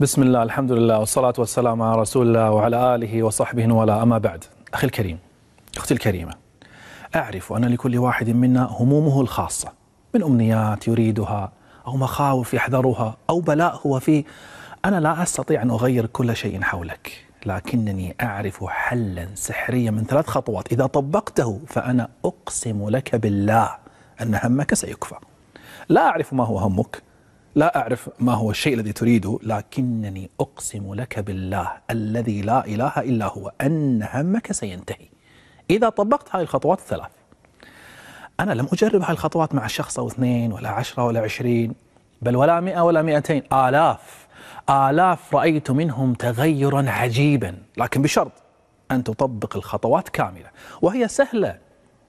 بسم الله الحمد لله والصلاة والسلام على رسول الله وعلى آله وصحبه ولا أما بعد أخي الكريم أختي الكريمة أعرف أن لكل واحد منا همومه الخاصة من أمنيات يريدها أو مخاوف يحذرها أو بلاء هو فيه أنا لا أستطيع أن أغير كل شيء حولك لكنني أعرف حلا سحريا من ثلاث خطوات إذا طبقته فأنا أقسم لك بالله أن همك سيكفى لا أعرف ما هو همك لا أعرف ما هو الشيء الذي تريده لكنني أقسم لك بالله الذي لا إله إلا هو أن همك سينتهي إذا طبقت هذه الخطوات الثلاث أنا لم أجرب هذه الخطوات مع شخص أو اثنين ولا عشرة ولا عشرين بل ولا مئة ولا مئتين آلاف آلاف رأيت منهم تغيرا عجيبا لكن بشرط أن تطبق الخطوات كاملة وهي سهلة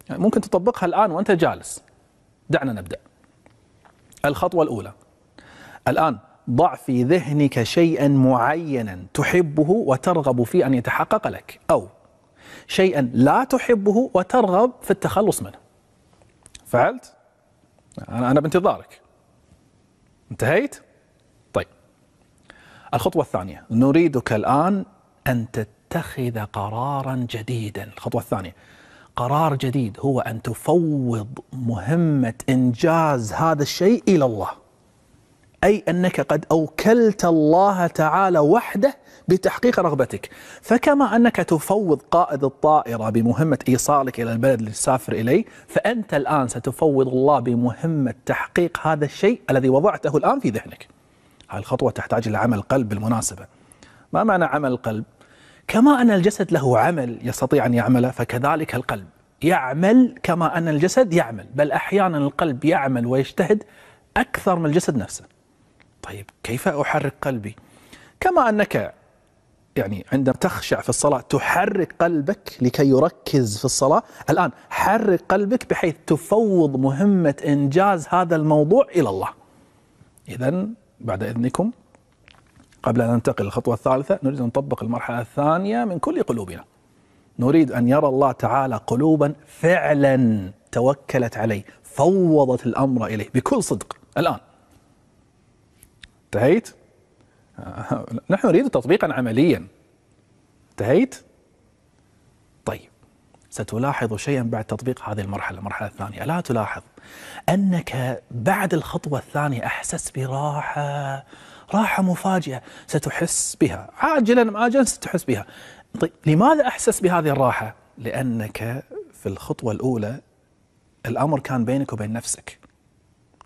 ممكن تطبقها الآن وأنت جالس دعنا نبدأ الخطوة الأولى الآن ضع في ذهنك شيئا معينا تحبه وترغب في أن يتحقق لك أو شيئا لا تحبه وترغب في التخلص منه فعلت؟ أنا أنا بانتظارك انتهيت؟ طيب الخطوة الثانية نريدك الآن أن تتخذ قرارا جديدا الخطوة الثانية قرار جديد هو أن تفوض مهمة إنجاز هذا الشيء إلى الله أي أنك قد أوكلت الله تعالى وحده بتحقيق رغبتك فكما أنك تفوض قائد الطائرة بمهمة إيصالك إلى البلد اللي تسافر إليه فأنت الآن ستفوض الله بمهمة تحقيق هذا الشيء الذي وضعته الآن في ذهنك هذه الخطوة تحتاج إلى عمل قلب بالمناسبة ما معنى عمل القلب؟ كما أن الجسد له عمل يستطيع أن يعمله فكذلك القلب يعمل كما أن الجسد يعمل بل أحيانا القلب يعمل ويجتهد أكثر من الجسد نفسه طيب كيف أحرك قلبي كما أنك يعني عندما تخشع في الصلاة تحرك قلبك لكي يركز في الصلاة الآن حرك قلبك بحيث تفوض مهمة إنجاز هذا الموضوع إلى الله إذا بعد إذنكم قبل أن ننتقل للخطوة الثالثة نريد أن نطبق المرحلة الثانية من كل قلوبنا نريد أن يرى الله تعالى قلوبا فعلا توكلت عليه فوضت الأمر إليه بكل صدق الآن انتهيت آه، نحن نريد تطبيقا عمليا انتهيت طيب ستلاحظ شيئا بعد تطبيق هذه المرحله المرحله الثانيه الا تلاحظ انك بعد الخطوه الثانيه احسست براحه راحه مفاجئه ستحس بها عاجلا اجلا ستحس بها طيب لماذا احسس بهذه الراحه لانك في الخطوه الاولى الامر كان بينك وبين نفسك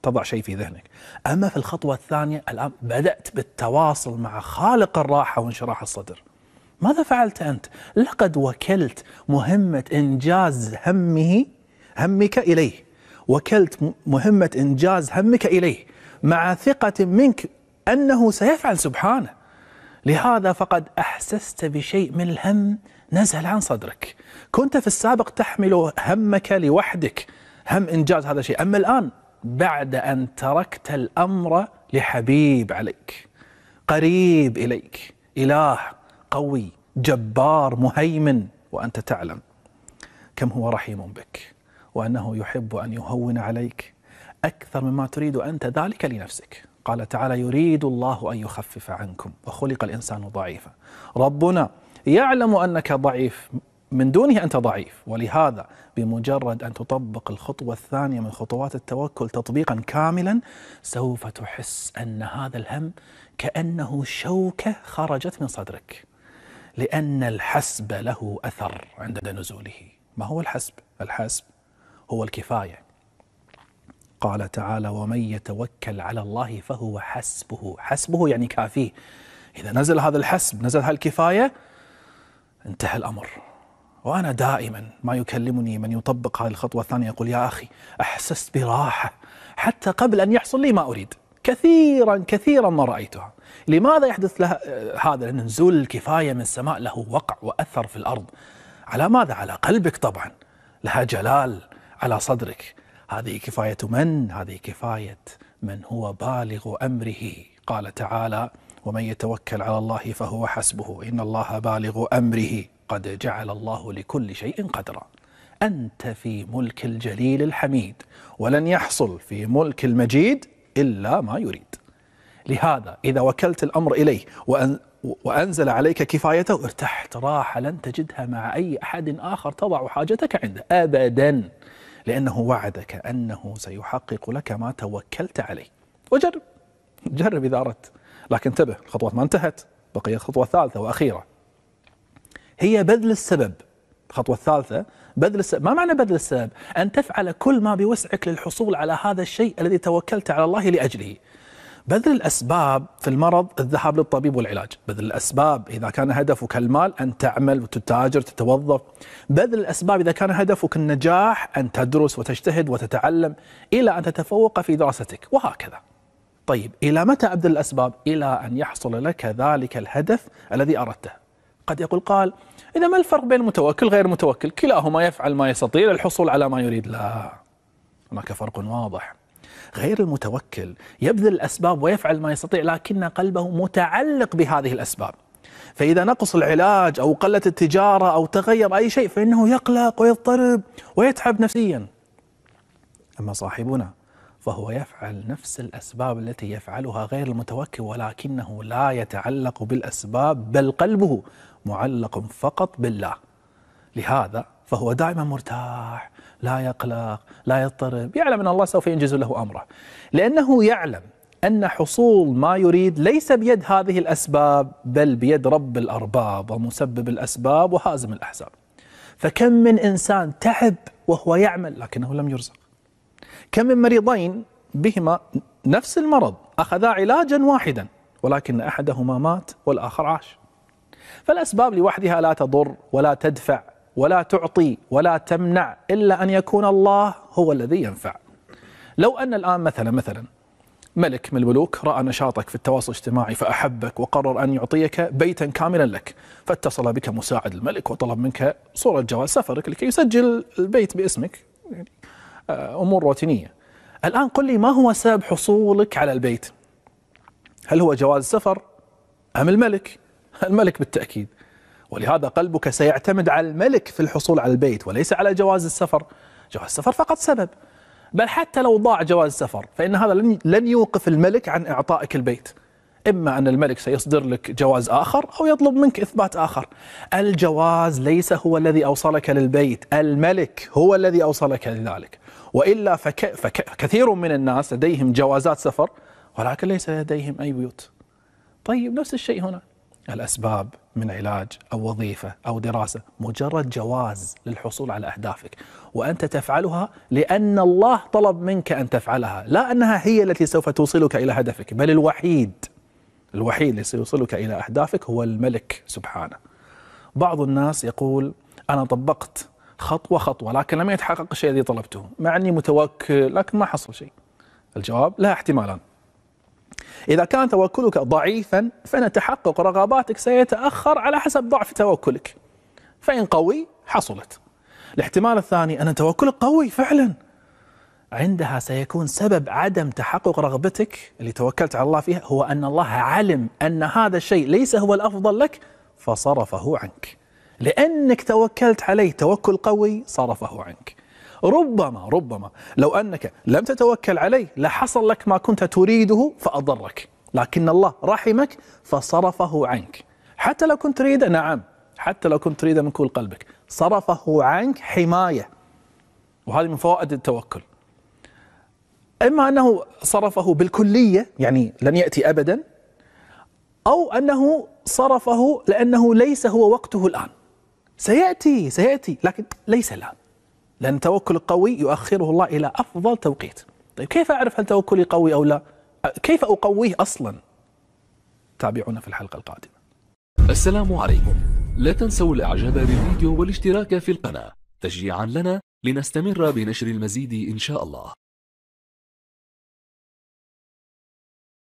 تضع شيء في ذهنك أما في الخطوة الثانية الآن بدأت بالتواصل مع خالق الراحة وانشراح الصدر ماذا فعلت أنت؟ لقد وكلت مهمة إنجاز همه همك إليه وكلت مهمة إنجاز همك إليه مع ثقة منك أنه سيفعل سبحانه لهذا فقد أحسست بشيء من الهم نزل عن صدرك كنت في السابق تحمل همك لوحدك هم إنجاز هذا الشيء أما الآن بعد أن تركت الأمر لحبيب عليك قريب إليك إله قوي جبار مهيمن وأنت تعلم كم هو رحيم بك وأنه يحب أن يهون عليك أكثر مما تريد أنت ذلك لنفسك قال تعالى يريد الله أن يخفف عنكم وخلق الإنسان ضعيفا ربنا يعلم أنك ضعيف من دونه أنت ضعيف ولهذا بمجرد أن تطبق الخطوة الثانية من خطوات التوكل تطبيقا كاملا سوف تحس أن هذا الهم كأنه شوكة خرجت من صدرك لأن الحسب له أثر عند نزوله ما هو الحسب؟ الحسب هو الكفاية قال تعالى ومن يتوكل على الله فهو حسبه حسبه يعني كافيه إذا نزل هذا الحسب نزل هالكفاية انتهى الأمر وأنا دائما ما يكلمني من يطبق هذه الخطوة الثانية يقول يا أخي أحسست براحة حتى قبل أن يحصل لي ما أريد كثيرا كثيرا ما رأيتها لماذا يحدث لها هذا لأن نزول الكفاية من السماء له وقع وأثر في الأرض على ماذا؟ على قلبك طبعا لها جلال على صدرك هذه كفاية من؟ هذه كفاية من هو بالغ أمره قال تعالى ومن يتوكل على الله فهو حسبه إن الله بالغ أمره قد جعل الله لكل شيء قدرا أنت في ملك الجليل الحميد ولن يحصل في ملك المجيد إلا ما يريد لهذا إذا وكلت الأمر إليه وأن وأنزل عليك كفايته ارتحت راحة لن تجدها مع أي أحد آخر تضع حاجتك عنده أبدا لأنه وعدك أنه سيحقق لك ما توكلت عليه وجرب جرب إذا أردت لكن انتبه الخطوة ما انتهت بقي الخطوة الثالثة وأخيرة هي بذل السبب الخطوة الثالثة بذل السبب ما معنى بذل السبب أن تفعل كل ما بوسعك للحصول على هذا الشيء الذي توكلت على الله لأجله بذل الأسباب في المرض الذهاب للطبيب والعلاج بذل الأسباب إذا كان هدفك المال أن تعمل وتتاجر تتوظف بذل الأسباب إذا كان هدفك النجاح أن تدرس وتجتهد وتتعلم إلى أن تتفوق في دراستك وهكذا طيب إلى متى أبذل الأسباب؟ إلى أن يحصل لك ذلك الهدف الذي أردته قد يقول قال إذا ما الفرق بين متوكل غير متوكل كلاهما يفعل ما يستطيع للحصول على ما يريد لا هناك فرق واضح غير المتوكل يبذل الأسباب ويفعل ما يستطيع لكن قلبه متعلق بهذه الأسباب فإذا نقص العلاج أو قلت التجارة أو تغير أي شيء فإنه يقلق ويضطرب ويتعب نفسيا أما صاحبنا فهو يفعل نفس الأسباب التي يفعلها غير المتوكل ولكنه لا يتعلق بالأسباب بل قلبه معلق فقط بالله لهذا فهو دائما مرتاح لا يقلق لا يضطرب يعلم أن الله سوف ينجز له أمره لأنه يعلم أن حصول ما يريد ليس بيد هذه الأسباب بل بيد رب الأرباب ومسبب الأسباب وهازم الأحزاب فكم من إنسان تعب وهو يعمل لكنه لم يرزق كم من مريضين بهما نفس المرض أخذا علاجا واحدا ولكن أحدهما مات والآخر عاش فالأسباب لوحدها لا تضر ولا تدفع ولا تعطي ولا تمنع إلا أن يكون الله هو الذي ينفع لو أن الآن مثلا مثلا ملك من الملوك رأى نشاطك في التواصل الاجتماعي فأحبك وقرر أن يعطيك بيتا كاملا لك فاتصل بك مساعد الملك وطلب منك صورة جواز سفرك لكي يسجل البيت باسمك يعني آه، امور روتينيه. الان قل لي ما هو سبب حصولك على البيت؟ هل هو جواز السفر؟ ام الملك؟ الملك بالتاكيد. ولهذا قلبك سيعتمد على الملك في الحصول على البيت وليس على جواز السفر. جواز السفر فقط سبب. بل حتى لو ضاع جواز السفر فان هذا لن يوقف الملك عن اعطائك البيت. إما أن الملك سيصدر لك جواز آخر أو يطلب منك إثبات آخر الجواز ليس هو الذي أوصلك للبيت الملك هو الذي أوصلك لذلك وإلا فك فكثير من الناس لديهم جوازات سفر ولكن ليس لديهم أي بيوت طيب نفس الشيء هنا الأسباب من علاج أو وظيفة أو دراسة مجرد جواز للحصول على أهدافك وأنت تفعلها لأن الله طلب منك أن تفعلها لا أنها هي التي سوف توصلك إلى هدفك بل الوحيد الوحيد اللي سيوصلك إلى أهدافك هو الملك سبحانه بعض الناس يقول أنا طبقت خطوه خطوه لكن لم يتحقق الشيء الذي طلبته مع اني متوكل لكن ما حصل شيء الجواب لا احتمالان إذا كان توكلك ضعيفا فإن تحقق رغباتك سيتأخر على حسب ضعف توكلك فإن قوي حصلت الاحتمال الثاني أن توكلك قوي فعلا عندها سيكون سبب عدم تحقق رغبتك اللي توكلت على الله فيها هو أن الله علم أن هذا الشيء ليس هو الأفضل لك فصرفه عنك لأنك توكلت عليه توكل قوي صرفه عنك ربما ربما لو أنك لم تتوكل عليه لحصل لك ما كنت تريده فأضرك لكن الله رحمك فصرفه عنك حتى لو كنت تريده نعم حتى لو كنت تريده من كل قلبك صرفه عنك حماية وهذه من فوائد التوكل إما أنه صرفه بالكلية يعني لن يأتي أبدا أو أنه صرفه لأنه ليس هو وقته الآن سيأتي سيأتي لكن ليس لا لأن التوكل القوي يؤخره الله إلى أفضل توقيت طيب كيف أعرف هل توكلي قوي أو لا كيف أقويه أصلا تابعونا في الحلقة القادمة السلام عليكم لا تنسوا الإعجاب بالفيديو والاشتراك في القناة تشجيعا لنا لنستمر بنشر المزيد إن شاء الله